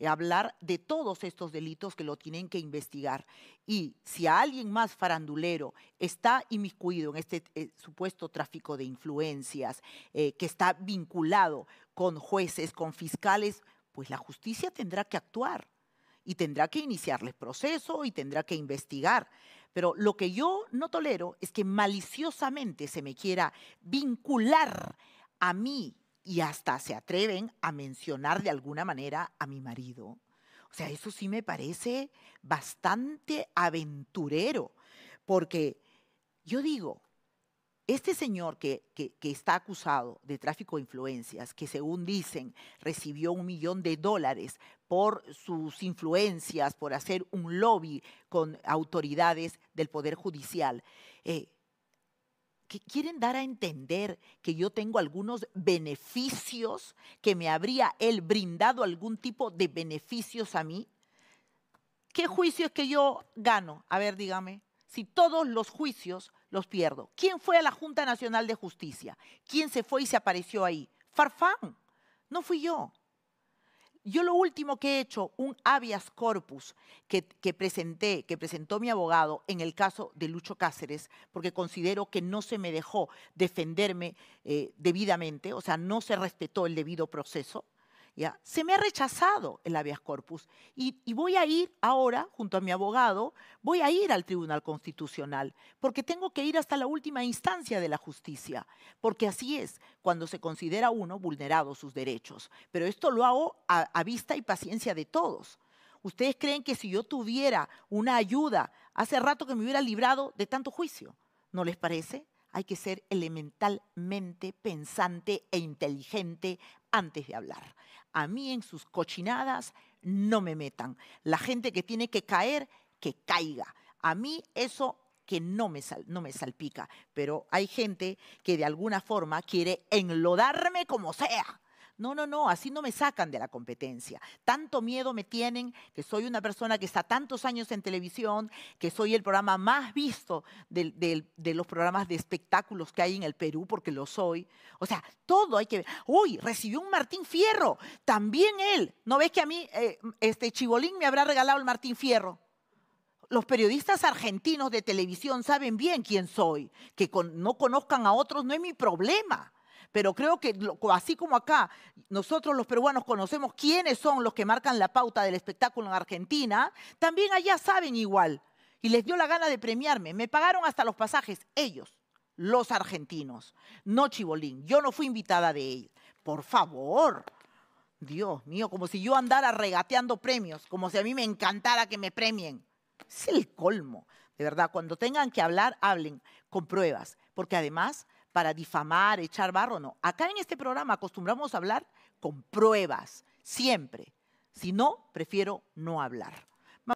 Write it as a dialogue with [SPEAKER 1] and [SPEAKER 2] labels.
[SPEAKER 1] Eh, hablar de todos estos delitos que lo tienen que investigar. Y si a alguien más farandulero está inmiscuido en este eh, supuesto tráfico de influencias, eh, que está vinculado con jueces, con fiscales, pues la justicia tendrá que actuar y tendrá que iniciarles proceso y tendrá que investigar. Pero lo que yo no tolero es que maliciosamente se me quiera vincular a mí y hasta se atreven a mencionar de alguna manera a mi marido. O sea, eso sí me parece bastante aventurero, porque yo digo, este señor que, está acusado de tráfico de influencias, que según dicen recibió un millón de dólares por sus influencias, por hacer un lobby con autoridades del Poder Judicial, eh, quieren dar a entender que yo tengo algunos beneficios, que me habría él brindado algún tipo de beneficios a mí. ¿Qué juicios que yo gano? A ver, dígame, si todos los juicios los pierdo. ¿Quién fue a la Junta Nacional de Justicia? ¿Quién se fue y se apareció ahí? Farfán, no fui yo. Yo lo último que he hecho, un habeas corpus que, presenté, que presentó mi abogado en el caso de Lucho Cáceres, porque considero que no se me dejó defenderme eh, debidamente, o sea, no se respetó el debido proceso. Se me ha rechazado el habeas corpus y, voy a ir ahora, junto a mi abogado, voy a ir al Tribunal Constitucional, porque tengo que ir hasta la última instancia de la justicia, porque así es cuando se considera uno vulnerado sus derechos. Pero esto lo hago a, a vista y paciencia de todos. ¿Ustedes creen que si yo tuviera una ayuda, hace rato que me hubiera librado de tanto juicio? ¿No les parece? hay que ser elementalmente pensante e inteligente antes de hablar. A mí en sus cochinadas no me metan. La gente que tiene que caer, que caiga. A mí eso que no me, no me salpica, pero hay gente que de alguna forma quiere enlodarme como sea. No, no, no, así no me sacan de la competencia. Tanto miedo me tienen que soy una persona que está tantos años en televisión, que soy el programa más visto de, los programas de espectáculos que hay en el Perú, porque lo soy. O sea, todo hay que ver. Uy, recibió un Martín Fierro, también él. ¿No ves que a mí eh, este Chibolín me habrá regalado el Martín Fierro? los periodistas argentinos de televisión saben bien quién soy. Que no conozcan a otros no es mi problema pero creo que así como acá, nosotros los peruanos conocemos quiénes son los que marcan la pauta del espectáculo en Argentina, también allá saben igual. Y les dio la gana de premiarme. Me pagaron hasta los pasajes, ellos, los argentinos. No Chibolín, yo no fui invitada de ellos. Por favor. Dios mío, como si yo andara regateando premios, como si a mí me encantara que me premien. Es el colmo. De verdad, cuando tengan que hablar, hablen con pruebas, porque además para difamar, echar barro, no. Acá en este programa acostumbramos a hablar con pruebas, siempre. Si no, prefiero no hablar.